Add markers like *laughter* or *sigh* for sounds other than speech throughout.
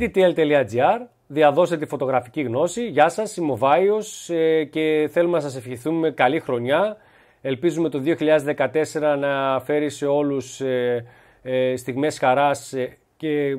pdtl.gr, Διαδώστε τη φωτογραφική γνώση. Γεια σας, είμαι ο Βάιος ε, και θέλουμε να σας ευχηθούμε καλή χρονιά. Ελπίζουμε το 2014 να φέρει σε όλους ε, ε, στιγμές χαράς και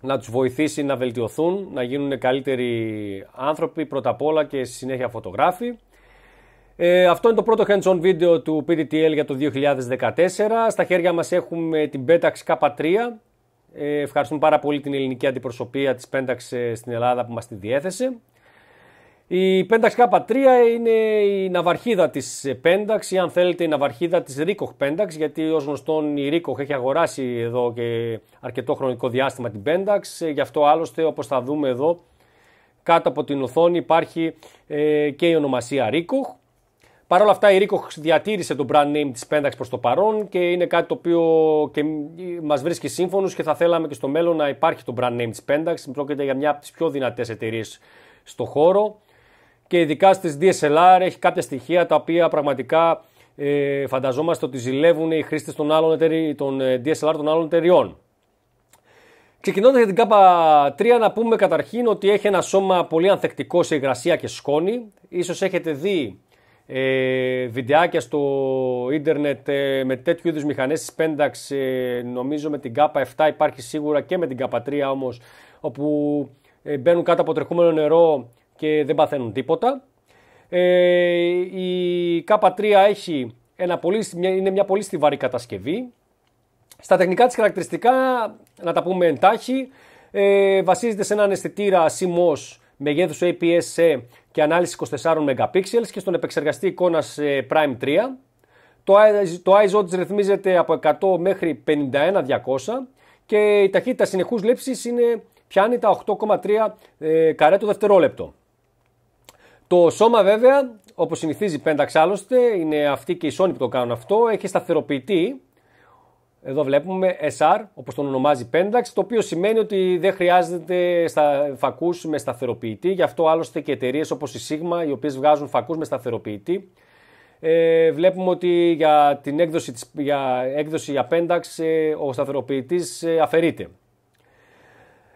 να τους βοηθήσει να βελτιωθούν, να γίνουν καλύτεροι άνθρωποι πρώτα απ' όλα και στη συνέχεια φωτογράφοι. Ε, αυτό είναι το πρώτο hands-on βίντεο του pdtl για το 2014. Στα χέρια μας έχουμε την Betax K3 ε, ευχαριστούμε πάρα πολύ την ελληνική αντιπροσωπεία της Πένταξ ε, στην Ελλάδα που μας τη διέθεσε. Η Πένταξ K3 είναι η ναυαρχίδα της Πένταξ ή αν θέλετε η ναυαρχίδα της Ρίκοχ Πένταξ γιατί ως γνωστόν η Ρίκοχ έχει αγοράσει εδώ και αρκετό χρονικό διάστημα την Πένταξ ε, γι' αυτό άλλωστε όπως θα δούμε εδώ κάτω από την οθόνη υπάρχει ε, και η ονομασία Ρίκοχ Παρ' όλα αυτά, η Ρίκο διατήρησε το brand name της Pentax προς το παρόν και είναι κάτι το οποίο μας βρίσκει σύμφωνο και θα θέλαμε και στο μέλλον να υπάρχει το brand name της Pentax. Πρόκειται για μια από τις πιο δυνατές εταιρείες στο χώρο και ειδικά στις DSLR έχει κάποια στοιχεία τα οποία πραγματικά ε, φανταζόμαστε ότι ζηλεύουν οι χρήστες των, άλλων των ε, DSLR των άλλων εταιριών. Ξεκινώντας για την ΚΑΠΑ 3, να πούμε καταρχήν ότι έχει ένα σώμα πολύ ανθεκτικό σε υγρασία και σκόνη. σω έχετε δει ε, βιντεάκια στο ίντερνετ ε, με τέτοιου είδους μηχανές της Pentax ε, νομίζω με την k 7 υπάρχει σίγουρα και με την k 3 όμως όπου ε, μπαίνουν κάτω από τρεχούμενο νερό και δεν παθαίνουν τίποτα. η k 3 έχει ένα πολύ, είναι μια πολύ στιβαρή κατασκευή. Στα τεχνικά της χαρακτηριστικά, να τα πούμε εντάχει, βασίζεται σε έναν αισθητήρα CMOS μεγέθους APS-C και ανάλυση 24 MP και στον επεξεργαστή εικόνας Prime 3. Το, το ISO της ρυθμίζεται από 100 μέχρι 51-200 και η ταχύτητα συνεχούς λήψης είναι, πιάνει τα 8,3 ε, καρέ το δευτερόλεπτο. Το σώμα βέβαια, όπως συνηθίζει Pentax άλλωστε, είναι αυτή και η Sony που το κάνουν αυτό, έχει σταθεροποιητή εδώ βλέπουμε SR, όπως τον ονομάζει Pentax, το οποίο σημαίνει ότι δεν χρειάζεται στα φακούς με σταθεροποιητή. Γι' αυτό άλλωστε και εταιρείες όπως η Sigma, οι οποίες βγάζουν φακούς με σταθεροποιητή. Ε, βλέπουμε ότι για την έκδοση, για, έκδοση για Pentax ε, ο σταθεροποιητής ε, αφαιρείται.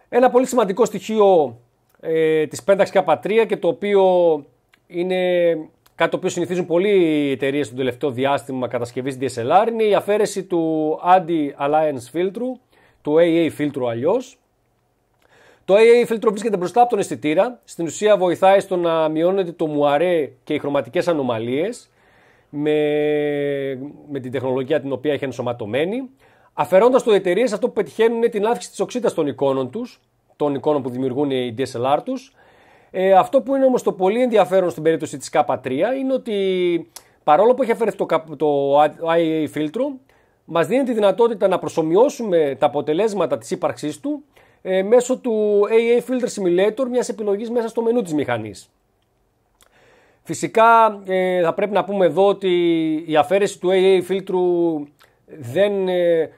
Ένα πολύ σημαντικό στοιχείο ε, της Pentax K3 και το οποίο είναι Κάτι το οποίο συνηθίζουν πολλοί εταιρείε στο τελευταίο διάστημα κατασκευής DSLR είναι η αφαίρεση του anti-alliance φίλτρου, του AA φίλτρου αλλιώς. Το AA φίλτρο βρίσκεται μπροστά από τον αισθητήρα. Στην ουσία βοηθάει στο να μειώνεται το μουαρέ και οι χρωματικές ανομαλίες με, με την τεχνολογία την οποία έχει ενσωματωμένη. Αφαιρώντας το εταιρείες, αυτό που πετυχαίνουν είναι την αύξηση της οξύτητας των εικόνων τους, των εικόνων που δημιουργούν οι DSLR τους, ε, αυτό που είναι όμως το πολύ ενδιαφέρον στην περίπτωση της K3 είναι ότι παρόλο που έχει αφαιρεθεί το, το IA φίλτρο, μας δίνει τη δυνατότητα να προσωμιώσουμε τα αποτελέσματα της ύπαρξής του ε, μέσω του AA Filter Simulator, μιας επιλογής μέσα στο μενού της μηχανής. Φυσικά ε, θα πρέπει να πούμε εδώ ότι η αφαίρεση του AA φίλτρου δεν ε,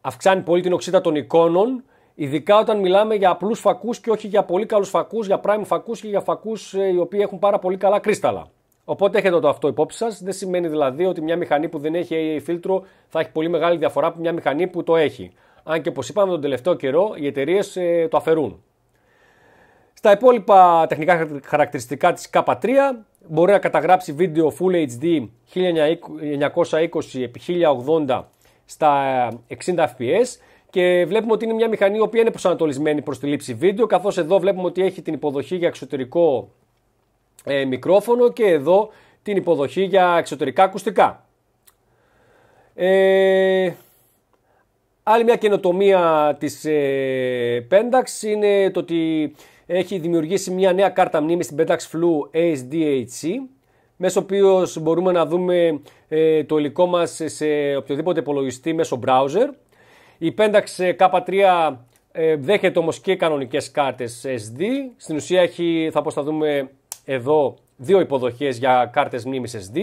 αυξάνει πολύ την οξύτητα των εικόνων, Ειδικά όταν μιλάμε για απλούς φακούς και όχι για πολύ καλούς φακούς, για prime φακούς και για φακούς ε, οι οποίοι έχουν πάρα πολύ καλά κρίσταλα. Οπότε έχετε το αυτό υπόψη σας. Δεν σημαίνει δηλαδή ότι μια μηχανή που δεν έχει φίλτρο θα έχει πολύ μεγάλη διαφορά από μια μηχανή που το έχει. Αν και όπως είπαμε τον τελευταίο καιρό, οι εταιρείες ε, το αφαιρούν. Στα υπόλοιπα τεχνικά χαρακτηριστικά της K3 μπορεί να καταγράψει βίντεο Full HD 1920x1080 στα 60 ε, fps και βλέπουμε ότι είναι μια μηχανή η οποία είναι προσανατολισμένη προς τη λήψη βίντεο, καθώς εδώ βλέπουμε ότι έχει την υποδοχή για εξωτερικό ε, μικρόφωνο και εδώ την υποδοχή για εξωτερικά ακουστικά. Ε, άλλη μια καινοτομία της ε, Pentax είναι το ότι έχει δημιουργήσει μια νέα κάρτα μνήμης στην Pentax Flu HDHC μέσω οποίος μπορούμε να δούμε ε, το υλικό μας σε οποιοδήποτε υπολογιστή μέσω browser η Pentax K3 ε, ε, δέχεται όμως και κανονικές κάρτες SD. Στην ουσία έχει, θα πω, θα δούμε εδώ, δύο υποδοχές για κάρτες μνήμης SD.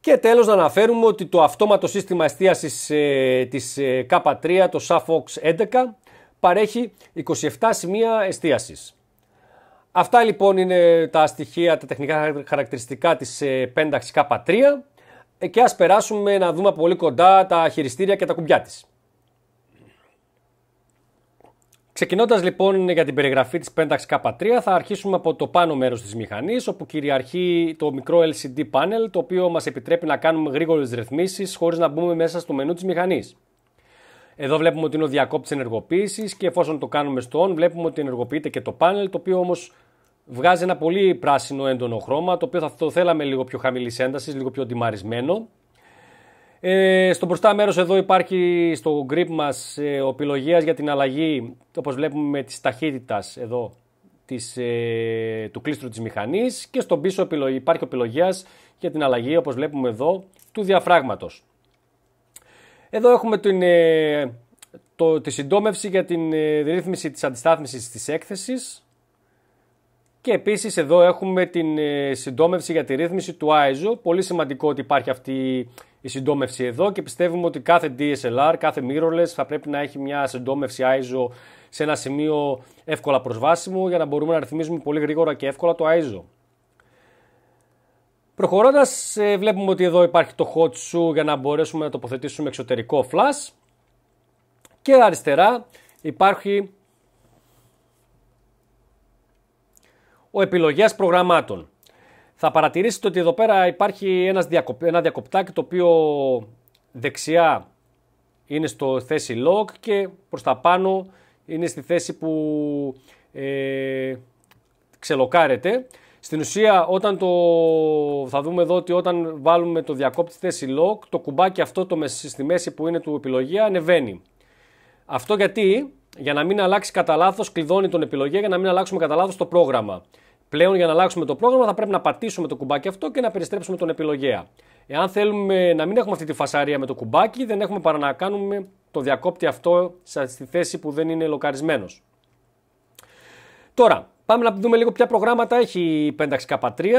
Και τέλος να αναφέρουμε ότι το αυτόματο σύστημα εστίασης ε, της K3, το Safox 11, παρέχει 27 σημεία εστίασης. Αυτά λοιπόν είναι τα στοιχεία, τα τεχνικά χαρακτηριστικά της Pentax K3. Ε, και ας περάσουμε να δούμε πολύ κοντά τα χειριστήρια και τα κουμπιά της. Ξεκινώντας λοιπόν για την περιγραφή της Pentax K3 θα αρχίσουμε από το πάνω μέρος της μηχανής όπου κυριαρχεί το μικρό LCD panel το οποίο μας επιτρέπει να κάνουμε γρήγορες ρυθμίσεις χωρίς να μπούμε μέσα στο μενού της μηχανής. Εδώ βλέπουμε ότι είναι ο διακόπτης ενεργοποίησης και εφόσον το κάνουμε στο on, βλέπουμε ότι ενεργοποιείται και το panel, το οποίο όμως βγάζει ένα πολύ πράσινο έντονο χρώμα, το οποίο θα το θέλαμε λίγο πιο χαμηλής έντασης, λίγο πιο ντιμαρισμένο. Ε, στο μπροστά μέρος εδώ υπάρχει στο grip μας ε, ο για την αλλαγή, όπως βλέπουμε, της ταχύτητας εδώ της, ε, του κλίστρου της μηχανής και στον πίσω επιλογή, υπάρχει ο επιλογίας για την αλλαγή, όπως βλέπουμε εδώ, του διαφράγματος. Εδώ έχουμε την, ε, το, τη συντόμευση για την ε, ρύθμιση της αντιστάθμισης της έκθεσης, και επίσης εδώ έχουμε την ε, συντόμευση για τη ρύθμιση του ISO. Πολύ σημαντικό ότι υπάρχει αυτή η συντόμευση εδώ και πιστεύουμε ότι κάθε DSLR, κάθε mirrorless θα πρέπει να έχει μια συντόμευση ISO σε ένα σημείο εύκολα προσβάσιμο για να μπορούμε να ρυθμίζουμε πολύ γρήγορα και εύκολα το ISO. Προχωρώντας ε, βλέπουμε ότι εδώ υπάρχει το hot shoe για να μπορέσουμε να τοποθετήσουμε εξωτερικό flash και αριστερά υπάρχει ο επιλογέας προγραμμάτων. Θα παρατηρήσετε ότι εδώ πέρα υπάρχει ένας διακοπ, ένα διακοπτάκι το οποίο δεξιά είναι στο θέση log και προς τα πάνω είναι στη θέση που ε, ξελοκάρεται. Στην ουσία όταν το, θα δούμε εδώ ότι όταν βάλουμε το διακόπτη θέση log το κουμπάκι αυτό το στη μέση που είναι του επιλογιά ανεβαίνει. Αυτό γιατί για να μην αλλάξει κατά λάθος, κλειδώνει τον επιλογή για να μην αλλάξουμε κατά λάθος το πρόγραμμα. Πλέον για να αλλάξουμε το πρόγραμμα θα πρέπει να πατήσουμε το κουμπάκι αυτό και να περιστρέψουμε τον επιλογέα. Εάν θέλουμε να μην έχουμε αυτή τη φασαρία με το κουμπάκι, δεν έχουμε παρά να κάνουμε το διακόπτη αυτό στη θέση που δεν είναι λοκαρισμένος. Τώρα, πάμε να δούμε λίγο ποια προγράμματα έχει η 5 K3.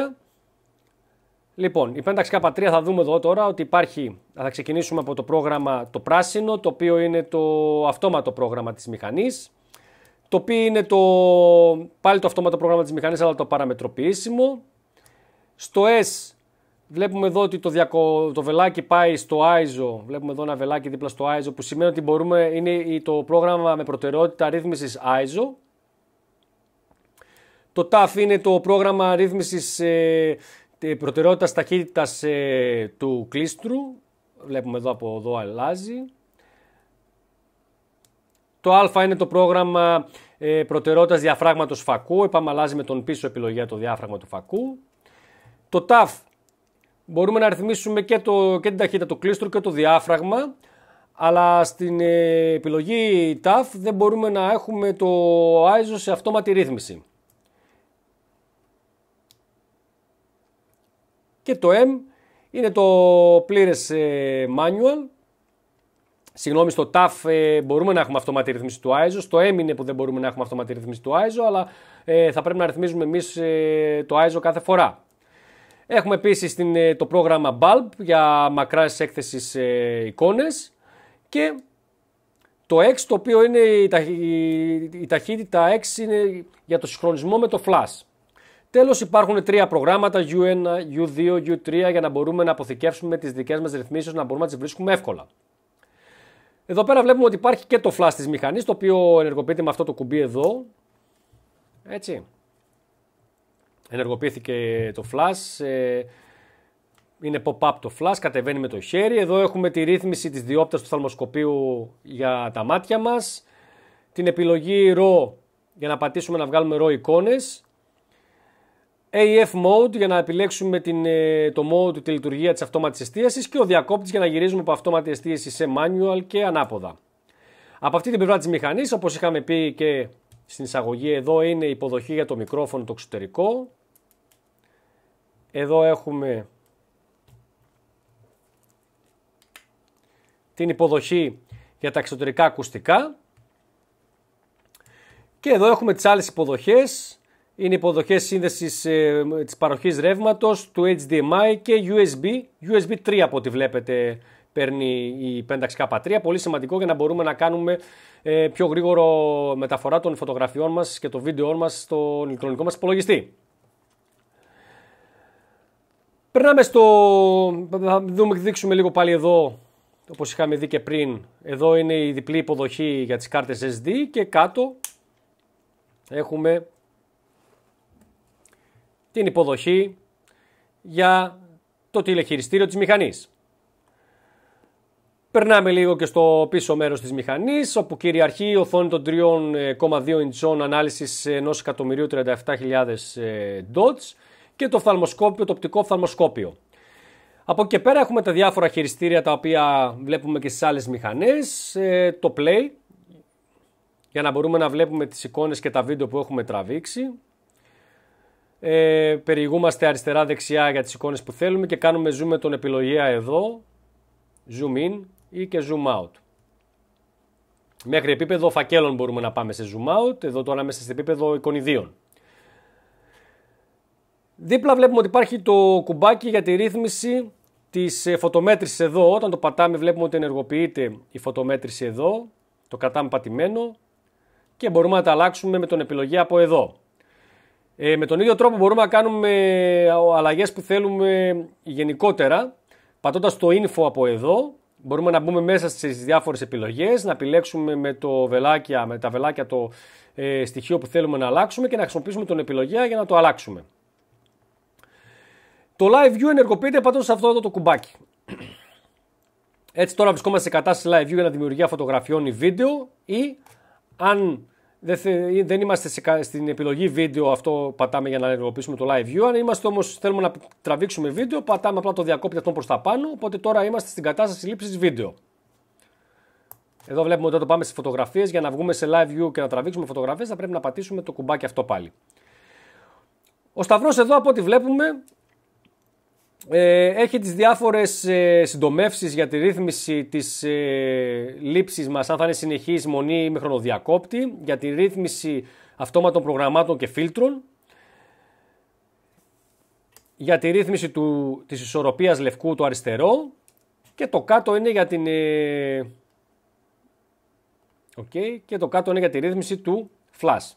Λοιπόν, η 5 K3 θα δούμε εδώ τώρα ότι υπάρχει, θα ξεκινήσουμε από το πρόγραμμα το πράσινο, το οποίο είναι το αυτόματο πρόγραμμα της μηχανής το οποίο είναι το, πάλι το αυτόματο πρόγραμμα της μηχανής αλλά το παραμετροποιήσιμο. Στο S βλέπουμε εδώ ότι το, διακο, το βελάκι πάει στο ISO, βλέπουμε εδώ ένα βελάκι δίπλα στο ISO που σημαίνει ότι μπορούμε, είναι το πρόγραμμα με προτεραιότητα ρύθμισης ISO. Το TAF είναι το πρόγραμμα ρύθμισης ε, προτεραιότητας ταχύτητας ε, του κλίστρου, βλέπουμε εδώ από εδώ αλλάζει. Το Α είναι το πρόγραμμα ε, προτεραιότητας διαφράγματος φακού, είπαμε με τον πίσω επιλογή το διάφραγμα του φακού. Το ΤΑΦ μπορούμε να ρυθμίσουμε και, το, και την ταχύτητα του κλίστρου και το διάφραγμα, αλλά στην ε, επιλογή TAF δεν μπορούμε να έχουμε το ISO σε αυτόματη ρύθμιση. Και το M είναι το πλήρες ε, manual Συγγνώμη, στο TAF ε, μπορούμε να έχουμε αυτόματη ρυθμίση του ISO. Στο M είναι που δεν μπορούμε να έχουμε αυτόματη ρυθμίση του ISO, αλλά ε, θα πρέπει να ρυθμίζουμε εμείς ε, το ISO κάθε φορά. Έχουμε επίσης το πρόγραμμα Bulb για μακράς έκθεσης εικόνες και το X το οποίο είναι η, η, ταχύτητα X είναι για το συγχρονισμό με το Flash. τελο υπαρχουν υπάρχουν τρία προγράμματα U1, U2, U3 για να μπορούμε να αποθηκεύσουμε τις δικές μας ρυθμίσεις, να μπορούμε να τις βρίσκουμε εύκολα. Εδώ πέρα βλέπουμε ότι υπάρχει και το φλάσ της μηχανής, το οποίο ενεργοποιείται με αυτό το κουμπί εδώ. Έτσι. Ενεργοποιήθηκε το φλασ ε, Είναι pop-up το φλάσ, κατεβαίνει με το χέρι. Εδώ έχουμε τη ρύθμιση της διόπτας του θαλμοσκοπίου για τα μάτια μας. Την επιλογή ρο για να πατήσουμε να βγάλουμε ρο εικόνες. AF mode για να επιλέξουμε την, ε, το mode, τη λειτουργία της αυτόματης εστίασης και ο διακόπτης για να γυρίζουμε από αυτόματη εστίαση σε manual και ανάποδα. Από αυτή την πλευρά της μηχανής, όπως είχαμε πει και στην εισαγωγή, εδώ είναι η υποδοχή για το μικρόφωνο το εξωτερικό. Εδώ έχουμε την υποδοχή για τα εξωτερικά ακουστικά. Και εδώ έχουμε τις άλλες υποδοχές είναι υποδοχές σύνδεσης ε, της παροχής ρεύματος, του HDMI και USB. USB 3 από ό,τι βλέπετε παίρνει η 5K3. Πολύ σημαντικό για να μπορούμε να κάνουμε ε, πιο γρήγορο μεταφορά των φωτογραφιών μας και των βίντεο μας στον ηλεκτρονικό μας υπολογιστή. Περνάμε στο... θα δούμε, δείξουμε λίγο πάλι εδώ, όπως είχαμε δει και πριν. Εδώ είναι η διπλή υποδοχή για τις κάρτες SD και κάτω έχουμε την υποδοχή για το τηλεχειριστήριο της μηχανής. Περνάμε λίγο και στο πίσω μέρος της μηχανής, όπου κυριαρχεί η οθόνη των 3,2 ε, ιντσών ανάλυσης 37.000 dots ε, και το φθαλμοσκόπιο, το οπτικό φθαλμοσκόπιο. Από εκεί και πέρα έχουμε τα διάφορα χειριστήρια τα οποία βλέπουμε και στις άλλες μηχανές, ε, το play, για να μπορούμε να βλέπουμε τις εικόνες και τα βίντεο που έχουμε τραβήξει, ε, περιηγούμαστε αριστερά-δεξιά για τις εικόνες που θέλουμε και κάνουμε zoom με τον επιλογέα εδώ, zoom in ή και zoom out. Μέχρι επίπεδο φακέλων μπορούμε να πάμε σε zoom out, εδώ τώρα μέσα σε επίπεδο εικονιδίων. Δίπλα βλέπουμε ότι υπάρχει το κουμπάκι για τη ρύθμιση της ε, φωτομέτρησης εδώ. Όταν το πατάμε βλέπουμε ότι ενεργοποιείται η φωτομέτρηση εδώ, το κατάμε πατημένο και μπορούμε να τα αλλάξουμε με τον επιλογή από εδώ. Ε, με τον ίδιο τρόπο μπορούμε να κάνουμε ε, αλλαγές που θέλουμε γενικότερα. πατώντας το info από εδώ, μπορούμε να μπούμε μέσα στις διάφορες επιλογές, να επιλέξουμε με, το βελάκια, με τα βελάκια το ε, στοιχείο που θέλουμε να αλλάξουμε και να χρησιμοποιήσουμε τον επιλογέα για να το αλλάξουμε. Το live view ενεργοποιείται πατώντας σε αυτό εδώ το κουμπάκι. Έτσι τώρα βρισκόμαστε σε κατάσταση live view για να δημιουργία φωτογραφιών ή βίντεο ή αν δεν, είμαστε σε, στην επιλογή βίντεο, αυτό πατάμε για να ενεργοποιήσουμε το live view. Αν είμαστε όμως, θέλουμε να τραβήξουμε βίντεο, πατάμε απλά το διακόπτη αυτό προς τα πάνω. Οπότε τώρα είμαστε στην κατάσταση λήψης βίντεο. Εδώ βλέπουμε ότι όταν πάμε στις φωτογραφίες, για να βγούμε σε live view και να τραβήξουμε φωτογραφίες, θα πρέπει να πατήσουμε το κουμπάκι αυτό πάλι. Ο Σταυρός εδώ, από ό,τι βλέπουμε, ε, έχει τις διάφορες ε, συντομεύσεις για τη ρύθμιση της ε, λήψης μας, αν θα είναι συνεχής μονή ή με χρονοδιακόπτη, για τη ρύθμιση αυτόματων προγραμμάτων και φίλτρων, για τη ρύθμιση του, της ισορροπίας λευκού το αριστερό και το κάτω είναι για την... Ε, και το κάτω είναι για τη ρύθμιση του flash.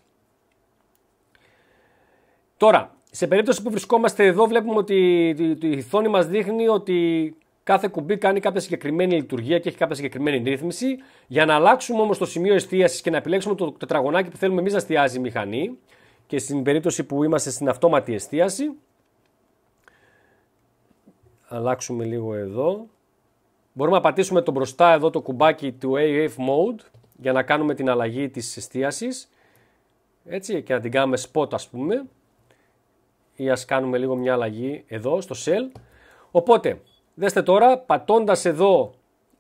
Τώρα, σε περίπτωση που βρισκόμαστε εδώ βλέπουμε ότι η θόνη μας δείχνει ότι κάθε κουμπί κάνει κάποια συγκεκριμένη λειτουργία και έχει κάποια συγκεκριμένη ρύθμιση. Για να αλλάξουμε όμως το σημείο εστίασης και να επιλέξουμε το τετραγωνάκι που θέλουμε εμείς να εστιάζει η μηχανή και στην περίπτωση που είμαστε στην αυτόματη εστίαση αλλάξουμε λίγο εδώ. Μπορούμε να πατήσουμε το μπροστά εδώ το κουμπάκι του AF Mode για να κάνουμε την αλλαγή της εστίασης. Έτσι και να την κάνουμε spot ας πούμε ή ας κάνουμε λίγο μια αλλαγή εδώ στο shell. Οπότε, δέστε τώρα, πατώντας εδώ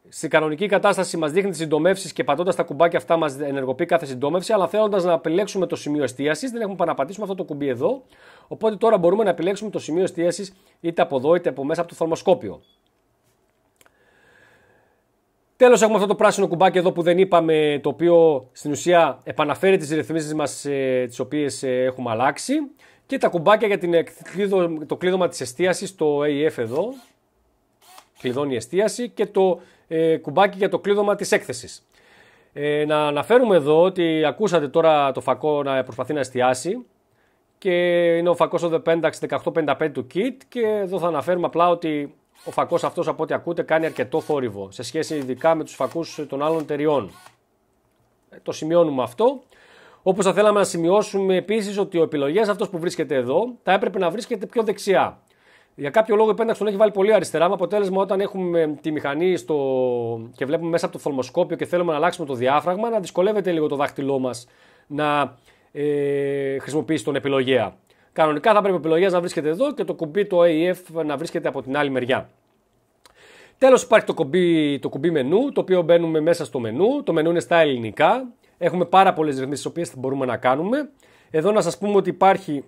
στη κανονική κατάσταση μας δείχνει τις συντομεύσεις και πατώντας τα κουμπάκια αυτά μας ενεργοποιεί κάθε συντόμευση, αλλά θέλοντας να επιλέξουμε το σημείο εστίασης, δεν έχουμε παραπατήσουμε αυτό το κουμπί εδώ, οπότε τώρα μπορούμε να επιλέξουμε το σημείο εστίασης είτε από εδώ είτε από μέσα από το θερμοσκόπιο. Τέλος, έχουμε αυτό το πράσινο κουμπάκι εδώ που δεν είπαμε, το οποίο στην ουσία επαναφέρει τις ρυθμίσεις μας ε, τις οποίες ε, έχουμε αλλάξει. Και τα κουμπάκια για την, το κλείδωμα της εστίασης, το AF e εδώ, κλειδώνει η εστίαση και το ε, κουμπάκι για το κλείδωμα της έκθεσης. Ε, να αναφέρουμε εδώ ότι ακούσατε τώρα το φακό να προσπαθεί να εστιάσει και είναι ο φακός ο 1855 του kit και εδώ θα αναφέρουμε απλά ότι ο φακός αυτός από ό,τι ακούτε κάνει αρκετό θόρυβο σε σχέση ειδικά με τους φακούς των άλλων εταιριών. Ε, το σημειώνουμε αυτό. Όπως θα θέλαμε να σημειώσουμε επίσης ότι ο επιλογές αυτός που βρίσκεται εδώ θα έπρεπε να βρίσκεται πιο δεξιά. Για κάποιο λόγο η Πένταξ τον έχει βάλει πολύ αριστερά, με αποτέλεσμα όταν έχουμε τη μηχανή στο... και βλέπουμε μέσα από το θολμοσκόπιο και θέλουμε να αλλάξουμε το διάφραγμα, να δυσκολεύεται λίγο το δάχτυλό μας να ε, χρησιμοποιήσει τον επιλογέα. Κανονικά θα πρέπει ο επιλογέας να βρίσκεται εδώ και το κουμπί το AEF να βρίσκεται από την άλλη μεριά. Τέλος, υπάρχει το κουμπί, το κουμπί μενού, το οποίο μπαίνουμε μέσα στο μενού. Το μενού είναι στα ελληνικά. Έχουμε πάρα πολλές ρυθμίσεις οποίες οποίε μπορούμε να κάνουμε. Εδώ να σας πούμε ότι υπάρχει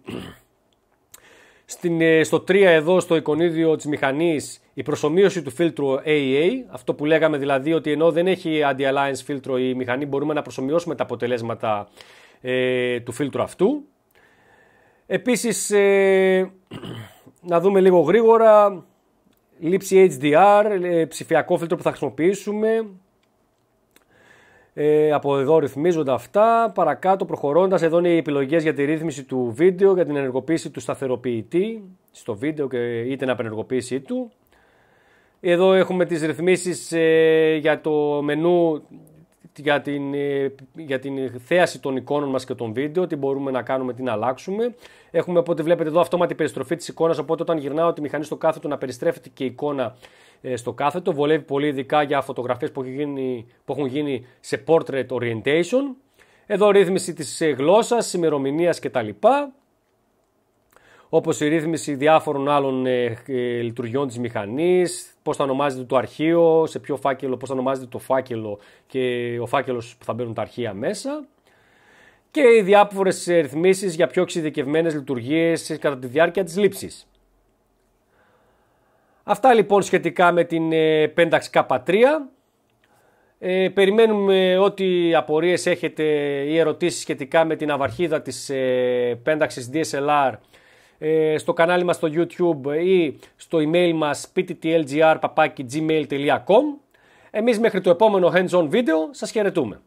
*clears throat* στην, ε, στο 3 εδώ στο εικονίδιο της μηχανής η προσωμείωση του φίλτρου AA, αυτό που λέγαμε δηλαδή ότι ενώ δεν έχει anti-alliance φίλτρο η μηχανή μπορούμε να προσωμιώσουμε τα αποτελέσματα ε, του φίλτρου αυτού. Επίσης ε, *clears throat* να δούμε λίγο γρήγορα λήψη HDR, ε, ψηφιακό φίλτρο που θα χρησιμοποιήσουμε, ε, από εδώ ρυθμίζονται αυτά. Παρακάτω προχωρώντας, εδώ είναι οι επιλογές για τη ρύθμιση του βίντεο, για την ενεργοποίηση του σταθεροποιητή στο βίντεο και ή την απενεργοποίησή του. Εδώ έχουμε τις ρυθμίσεις ε, για το μενού για την, ε, για την θέαση των εικόνων μας και των βίντεο, τι μπορούμε να κάνουμε, τι να αλλάξουμε. Έχουμε από ό,τι βλέπετε εδώ αυτόματη περιστροφή της εικόνας, οπότε όταν γυρνάω τη μηχανή στο κάθετο να περιστρέφεται και η εικόνα ε, στο κάθετο. Βολεύει πολύ ειδικά για φωτογραφίες που έχουν γίνει, που έχουν γίνει σε portrait orientation. Εδώ ρύθμιση της ε, γλώσσας, ημερομηνίας κτλ όπως η ρύθμιση διάφορων άλλων ε, ε, λειτουργιών της μηχανής, πώς θα ονομάζεται το αρχείο, σε ποιο φάκελο, πώς θα ονομάζεται το φάκελο και ο φάκελος που θα μπαίνουν τα αρχεία μέσα και οι διάφορες ρυθμίσεις για πιο εξειδικευμένες λειτουργίες κατά τη διάρκεια της λήψης. Αυτά λοιπόν σχετικά με την ε, Pentax K3. Ε, περιμένουμε ό,τι απορίες έχετε ή ερωτήσεις σχετικά με την αυαρχίδα της ε, Pentax DSLR ε, στο κανάλι μας στο YouTube ή στο email μας pttlgr.gmail.com. Εμείς μέχρι το επόμενο hands-on βίντεο σας χαιρετούμε.